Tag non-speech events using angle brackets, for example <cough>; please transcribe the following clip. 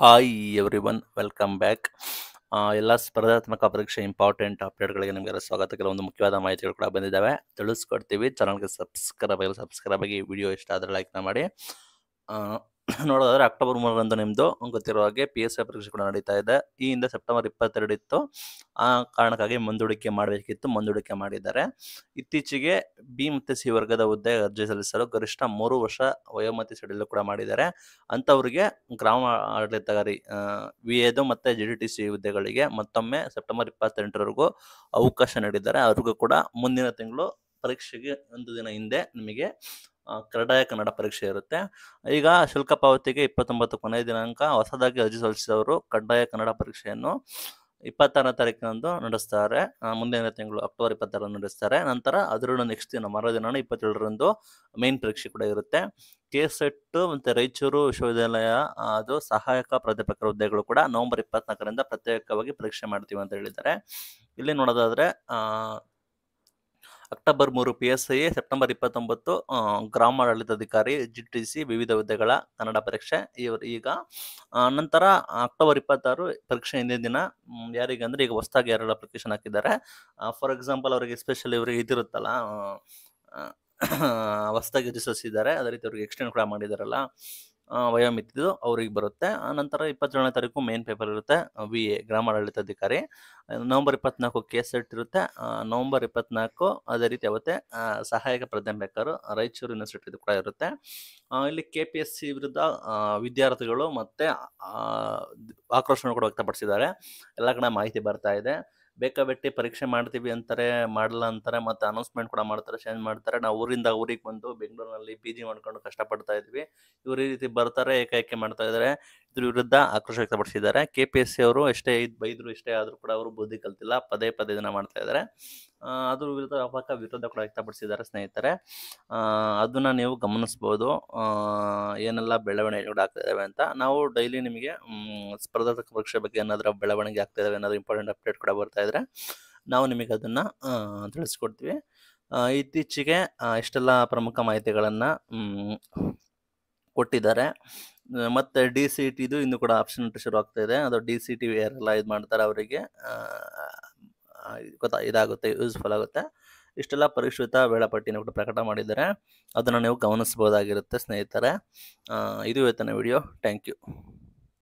hi everyone welcome back ಎಲ್ಲ ಸ್ಪರ್ಧಾತ್ಮಕ ಪರೀಕ್ಷೆ ಇಂಪಾರ್ಟೆಂಟ್ ಅಪ್ಡೇಟ್ಗಳಿಗೆ ನಿಮಗೆಲ್ಲ ಸ್ವಾಗತ ಕೆಲವೊಂದು ಮುಖ್ಯವಾದ ಮಾಹಿತಿಗಳು ಕೂಡ ಬಂದಿದ್ದಾವೆ ತಿಳಿಸ್ಕೊಡ್ತೀವಿ ಚಾನಲ್ಗೆ ಸಬ್ಸ್ಕ್ರೈಬ್ ಆಗಿ ಸಬ್ಸ್ಕ್ರೈಬ್ ಆಗಿ ವಿಡಿಯೋ ಇಷ್ಟ ಆದರೆ ಲೈಕ್ನ ಮಾಡಿ <coughs> ನೋಡೋದಾದ್ರೆ ಅಕ್ಟೋಬರ್ ಮೂರರಂದು ನಿಮ್ಮದು ಗೊತ್ತಿರೋ ಹಾಗೆ ಪಿ ಎಸ್ ಐ ಪರೀಕ್ಷೆ ಕೂಡ ನಡೀತಾ ಇದೆ ಈ ಹಿಂದೆ ಸೆಪ್ಟೆಂಬರ್ ಇಪ್ಪತ್ತೆರಡು ಇತ್ತು ಆ ಕಾರಣಕ್ಕಾಗಿ ಮುಂದೂಡಿಕೆ ಮಾಡಬೇಕಿತ್ತು ಮುಂದೂಡಿಕೆ ಮಾಡಿದ್ದಾರೆ ಇತ್ತೀಚೆಗೆ ಬಿ ಮತ್ತು ಸಿ ವರ್ಗದ ಹುದ್ದೆ ಅರ್ಜಿ ಸಲ್ಲಿಸಲು ಗರಿಷ್ಠ ಮೂರು ವರ್ಷ ವಯೋಮತಿ ಸಡಿಲು ಕೂಡ ಮಾಡಿದ್ದಾರೆ ಅಂಥವ್ರಿಗೆ ಗ್ರಾಮ ಆಡಳಿತಗಾರಿ ವಿ ಎದು ಮತ್ತು ಜಿ ಡಿ ಟಿ ಸಿ ಹುದ್ದೆಗಳಿಗೆ ಮತ್ತೊಮ್ಮೆ ಸೆಪ್ಟೆಂಬರ್ ಇಪ್ಪತ್ತೆಂಟರವರೆಗೂ ಅವಕಾಶ ನೀಡಿದ್ದಾರೆ ಅವ್ರಿಗೂ ಕೂಡ ಮುಂದಿನ ತಿಂಗಳು ಪರೀಕ್ಷೆಗೆ ಒಂದು ದಿನ ಹಿಂದೆ ನಿಮಗೆ ಕಡ್ಡಾಯ ಕನ್ನಡ ಪರೀಕ್ಷೆ ಇರುತ್ತೆ ಈಗ ಶುಲ್ಕ ಪಾವತಿಗೆ ಇಪ್ಪತ್ತೊಂಬತ್ತು ಕೊನೆಯ ದಿನಾಂಕ ಹೊಸದಾಗಿ ಅರ್ಜಿ ಸಲ್ಲಿಸಿದವರು ಕಡ್ಡಾಯ ಕನ್ನಡ ಪರೀಕ್ಷೆಯನ್ನು ಇಪ್ಪತ್ತಾರನೇ ತಾರೀಕಿನಂದು ನಡೆಸ್ತಾರೆ ಮುಂದಿನ ತಿಂಗಳು ಅಕ್ಟೋಬರ್ ಇಪ್ಪತ್ತಾರನ್ನು ನಡೆಸ್ತಾರೆ ನಂತರ ಅದರಲ್ಲೂ ನೆಕ್ಸ್ಟ್ ದಿನ ಮರುದಿನ ಇಪ್ಪತ್ತೇಳರಂದು ಮೇನ್ ಪರೀಕ್ಷೆ ಕೂಡ ಇರುತ್ತೆ ಕೆ ಸೆಟ್ ಮತ್ತು ರಾಯಚೂರು ವಿಶ್ವವಿದ್ಯಾಲಯ ಅದು ಸಹಾಯಕ ಪ್ರಾಧ್ಯಾಪಕರ ಹುದ್ದೆಗಳು ಕೂಡ ನವೆಂಬರ್ ಇಪ್ಪತ್ನಾಲ್ಕರಿಂದ ಪ್ರತ್ಯೇಕವಾಗಿ ಪರೀಕ್ಷೆ ಮಾಡ್ತೀವಿ ಅಂತ ಹೇಳಿದ್ದಾರೆ ಇಲ್ಲಿ ನೋಡೋದಾದರೆ ಅಕ್ಟೋಬರ್ ಮೂರು ಪಿ ಎಸ್ ಐ ಸೆಪ್ಟೆಂಬರ್ ಇಪ್ಪತ್ತೊಂಬತ್ತು ಗ್ರಾಮಾಡಳಿತಾಧಿಕಾರಿ ಜಿ ಟಿ ಸಿ ವಿವಿಧ ಹುದ್ದೆಗಳ ಕನ್ನಡ ಪರೀಕ್ಷೆ ಇವರು ಈಗ ನಂತರ ಅಕ್ಟೋಬರ್ ಇಪ್ಪತ್ತಾರು ಪರೀಕ್ಷೆ ಹಿಂದಿನ ದಿನ ಯಾರಿಗೆ ಅಂದರೆ ಈಗ ಹೊಸದಾಗಿ ಯಾರೆಲ್ಲ ಅಪ್ಲಿಕೇಶನ್ ಹಾಕಿದ್ದಾರೆ ಫಾರ್ ಎಕ್ಸಾಂಪಲ್ ಅವರಿಗೆ ಎಸ್ಪೆಷಲಿ ಇವರಿಗೆ ಇದಿರುತ್ತಲ್ಲ <coughs> ಹೊಸದಾಗಿ ರಿಜಿಸ್ಟರ್ಸ್ ಅದೇ ರೀತಿ ಅವ್ರಿಗೆ ಎಕ್ಸ್ಟೆಂಡ್ ಕೂಡ ಮಾಡಿದಾರಲ್ಲ ವಯೋಮಿತಿದು ಅವ್ರಿಗೆ ಬರುತ್ತೆ ನಂತರ ಇಪ್ಪತ್ತೇಳನೇ ತಾರೀಕು ಮೇನ್ ಪೇಪರ್ ಇರುತ್ತೆ ವಿ ಎ ಗ್ರಾಮಾಡಳಿತಾಧಿಕಾರಿ ನವಂಬರ್ ಇಪ್ಪತ್ನಾಲ್ಕು ಕೆ ಸೆಟ್ ಇರುತ್ತೆ ನವಂಬರ್ ಇಪ್ಪತ್ನಾಲ್ಕು ಅದೇ ರೀತಿ ಅವತ್ತೆ ಸಹಾಯಕ ಪ್ರಾಧ್ಯಾಪಕರು ರಾಯಚೂರು ಯೂನಿವರ್ಸಿಟಿ ಕೂಡ ಇರುತ್ತೆ ಇಲ್ಲಿ ಕೆ ಪಿ ಎಸ್ ಸಿ ವಿರುದ್ಧ ವಿದ್ಯಾರ್ಥಿಗಳು ಮತ್ತೆ ಆಕ್ರೋಶವನ್ನು ಕೂಡ ವ್ಯಕ್ತಪಡಿಸಿದ್ದಾರೆ ಎಲ್ಲ ಕಡೆ ಮಾಹಿತಿ ಬರ್ತಾ ಇದೆ ಬೆಟ್ಟಿ ಪರೀಕ್ಷೆ ಮಾಡ್ತೀವಿ ಅಂತಾರೆ ಮಾಡಲ್ಲ ಅಂತಾರೆ ಮತ್ತೆ ಅನೌನ್ಸ್ಮೆಂಟ್ ಕೂಡ ಮಾಡ್ತಾರೆ ಚೇಂಜ್ ಮಾಡ್ತಾರೆ ನಾವು ಊರಿಂದ ಊರಿಗೆ ಬಂದು ಬೆಂಗಳೂರಿನಲ್ಲಿ ಪಿ ಜಿ ಮಾಡ್ಕೊಂಡು ಕಷ್ಟಪಡ್ತಾ ಇದ್ವಿ ಇವರು ಈ ರೀತಿ ಬರ್ತಾರೆ ಏಕಾಏಕಿ ಮಾಡ್ತಾ ಇದ್ದಾರೆ ವಿರುದ್ಧ ಆಕ್ರೋಶ ವ್ಯಕ್ತಪಡಿಸಿದ್ದಾರೆ ಕೆ ಪಿ ಎಸ್ ಸಿ ಅವರು ಎಷ್ಟೇ ಬೈದ್ರು ಇಷ್ಟೇ ಆದರೂ ಕೂಡ ಅವರು ಬುದ್ಧಿ ಕಲ್ತಿಲ್ಲ ಪದೇ ಪದೇ ಇದನ್ನ ಮಾಡ್ತಾ ಇದ್ದಾರೆ ಅದ್ರ ವಿರುದ್ಧ ಅಪಾಕ ವಿರೋಧ ಕೂಡ ವ್ಯಕ್ತಪಡಿಸಿದ್ದಾರೆ ಸ್ನೇಹಿತರೆ ಅದನ್ನ ನೀವು ಗಮನಿಸ್ಬೋದು ಏನೆಲ್ಲ ಬೆಳವಣಿಗೆಗಳು ಆಗ್ತಾ ಇದಾವೆ ಅಂತ ನಾವು ಡೈಲಿ ನಿಮಗೆ ಸ್ಪರ್ಧಾತ್ಮಕ ಪರೀಕ್ಷೆ ಬಗ್ಗೆ ಏನಾದರೂ ಬೆಳವಣಿಗೆ ಆಗ್ತಾ ಇದಾವೆ ಏನಾದರೂ ಇಂಪಾರ್ಟೆಂಟ್ ಅಪ್ಡೇಟ್ ಕೂಡ ಬರ್ತಾ ಇದ್ರೆ ನಾವು ನಿಮಗೆ ಅದನ್ನು ತಿಳಿಸ್ಕೊಡ್ತೀವಿ ಇತ್ತೀಚೆಗೆ ಇಷ್ಟೆಲ್ಲ ಪ್ರಮುಖ ಮಾಹಿತಿಗಳನ್ನು ಕೊಟ್ಟಿದ್ದಾರೆ ಮತ್ತೆ ಡಿ ಸಿ ಟಿದು ಇನ್ನು ಕೂಡ ಆಪ್ಷನ್ ಅಂತ ಶುರು ಆಗ್ತಾ ಇದೆ ಅದು ಡಿ ಸಿ ಟಿ ಯಾರೆಲ್ಲ ಇದು ಮಾಡ್ತಾರೆ ಅವರಿಗೆ ಗೊತ್ತಾ ಇದಾಗುತ್ತೆ ಯೂಸ್ಫುಲ್ ಆಗುತ್ತೆ ಇಷ್ಟೆಲ್ಲ ಪರಿಷ್ಕೃತ ವೇಳಾಪಟ್ಟಿನ ಕೂಡ ಪ್ರಕಟ ಮಾಡಿದ್ದಾರೆ ಅದನ್ನು ನೀವು ಗಮನಿಸ್ಬೋದಾಗಿರುತ್ತೆ ಸ್ನೇಹಿತರೆ ಇದು ಇವತ್ತಿನ ವಿಡಿಯೋ ಥ್ಯಾಂಕ್ ಯು